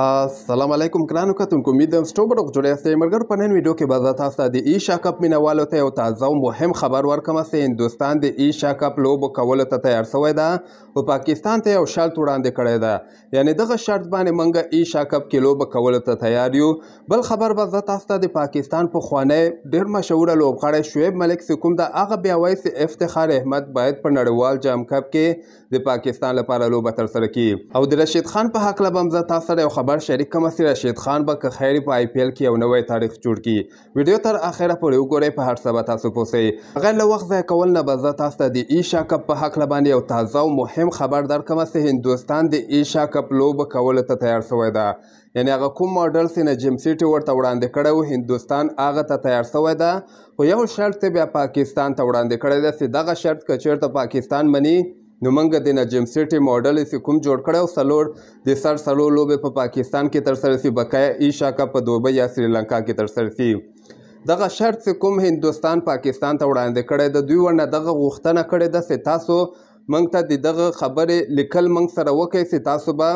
السلام علیکم ګرانو کتونکو میدم سټوبر او جوړیا سي مرګر په نن ویډیو کې به تاسو ته د ایشا کپ مینوالو ته یو تازه او مهم خبر ورکوم چې هندستان د ایشا کپ لوبو کولو ته تیار شوی ده او پاکستان ته یو شرط وړاندې کړی ده یعنی دغه شرط باندې موږ ایشا کپ کې لوبه کولو ته تیار یو بل خبر به تاسو ته د پاکستان په خوانی ډیر مشهور لوبغاړی شعیب ملک سکوم د هغه بیا وایي چې افتخار احمد باید په نړیوال جام کپ کې د پاکستان لپاره لوبه ترسره کړي او د رشید خان په حق لبم زه تاسو سره خبر شریک کمسی رشید خان به که خیر په آی پی ایل کې یو نوی تاریخ جوړ کړي ویډیو تر اخره پورې وګورئ په هر څه به تاسو پوه شئ هغه له وخت ضایع کول نه به زه تاسو ته د ایشا کپ په هکله باندې یو تازه او مهم خبر درکړم چې هندوستان د ایشا کپ لوبه کولو ته تیار شوی ده یعنی هغه کوم ماډل چې نجم سیټي ورته وړاندې کړی هندوستان هغه ته تیار سوی ده خو یو شرط بیا پاکستان ته وړاندې کړی دی چې دغه شرط که چېرته پاکستان مني نو موږ د نجم سیټي ماډل سي کوم جوړ کړو سلور د سر سلور لوبې په پاکستان کې تر سره سي بقایا ایشا کا په دوبه یا سریلانکا کې تر سره سي دغه شرط کوم هندستان پاکستان ته وړاندې کړی د دوی ورنه دغه غوښتنه کړې ده چې تاسو موږ ته د دغه خبرې لیکل موږ سره وکړئ چې تاسو به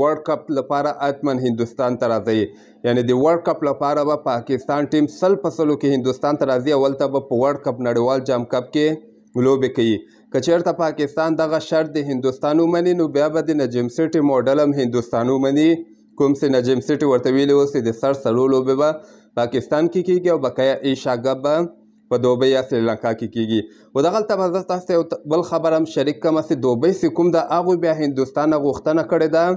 ورلډ کپ لپاره اتمن هندستان ته راځئ یعنی د ورلډ کپ لپاره به پاکستان ټیم سل په سلو کې هندستان ته راځي اول ته به په ورلډ کپ نړیوال جام کپ کې لوبې کوي کچیرته پاکستان دغه شرط د هندوستان ومني نو بیا به د نجم سیټي موډل هم هندوستان ومني کوم چې نجم سیټي ورته ویلي و چې د سر سړو لوبې به پاکستان کې کیږي او بقایه ایشاګه به په دوبۍ یا سریلانکا کې کیږي و دغلته به زه تاسو یو بل خبر هم شریک کړم چې دوبۍ چې کوم د هغوی بیا هندوستانه غوښتنه کړې ده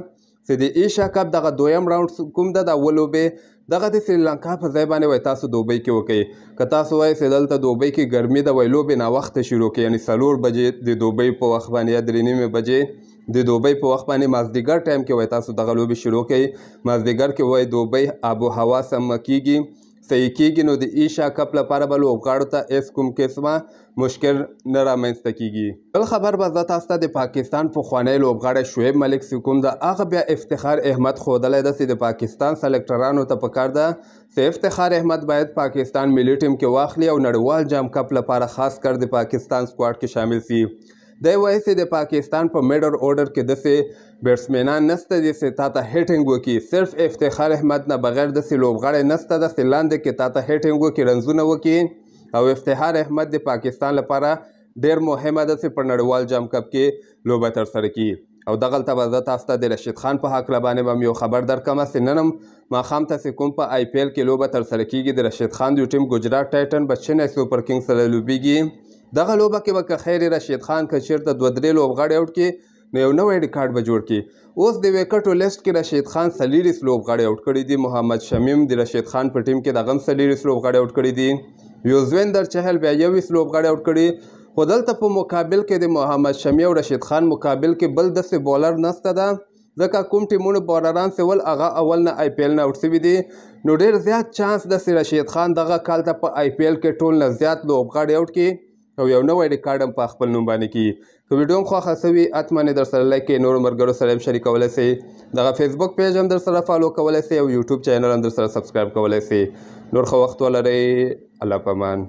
چې د ایشا کپ دغه دویم راوند کوم ده دا ولوبې دغه د سریلانکا په ځای باندې وای تاسو دوبۍ کې وکړي که تاسو وای چې دلته دوبۍ کې ګرمي د وای لوبې ناوخته شروع کړي یعنې څلور بجې د دوبۍ په وخت باندې یا درې نیمې بجې د دوبۍ په وخت باندې مازدیګر ټایم کې وای تاسو دغه لوبې شروع کړي مازدیګر کې وای دوبۍ آب و هوا سمه کیږي صحیح کیږي نو د ای شاکپ لپاره به لوبغاړو ته هیڅ کوم قسمه مشکل نه رامنځته کیږي بل خبر به زه تاسو ته د پاکستان پخوانی لوبغاړی شعیب ملک سکوم د هغه بیا افتخار احمد ښودلی ده چې د پاکستان سلیکټرانو ته پکار ده چې افتخار احمد باید پاکستان ملي ټیم کې واخلي او نړیوال جام کپ لپاره خاص کر د پاکستان سکواډ کې شامل شي دی وایي چې د پاکستان په میډر اورډر کې داسې بیټسمینان نسته دي چې تا ته هیټینګ وکړي صرف افتخار احمد نه بغیر داسې لوبغاړی نسته داسې لاندې کې تا ته هیټینګ وکړي رنزونه وکړي او افتخار احمد د پاکستان لپاره ډیر مهمه ده چې په نړیوال جام کپ کې لوبه ترسره کړي او دغلته به زه تاسو ته د رشید خان په هکله باندې به هم یو خبر درکړم چې نن هم ماښام ته چې کوم په آی پی ایل کې لوبه ترسره کیږي د رشید خان د یو ټیم ګجرات ټایټن به چنای سوپر کینګ سره لوبیږي دغه لوبه کې به که خیر رشید خان که چیرته دوه درې لوبغاړي اوټ کړي نو یو نوی ریکارډ به جوړ کړي اوس د وکټو لیست کې رشید خان سلیریس لوبغاړی اوټ کړی دی محمد شمیم د رشید خان په ټیم کې د غم سلیریس لوبغاړی اوټ کړی دی یوزویندر چهل بیا یویس لوبغاړی اوټ کړی خو دلته په مقابل کې د محمد شمی او رشید خان مقابل کې بل داسې بولر نسته ده ځکه کوم ټیمونو بولران سول هغه اول نه آی پی ایل نه اوټ سوي دي نو ډېر زیات چانس داسې رشید خان دغه کال ته په آی پی ایل کې ټول نه زیات لوبغاړی اوټ کړي او یو نوی ریکارډ هم په خپل نوم باندې کی که ویډیو هم خوښه سوي حتمن در سره لایک کړئ نور مرګرو سره هم شریکولی سئ دغه فیسبوک پیج هم در سره فالو کولی سئ او یوټیوب چینل هم در سره سبسکرایب کولی سئ نور ښه وخت ولرئ الله پامان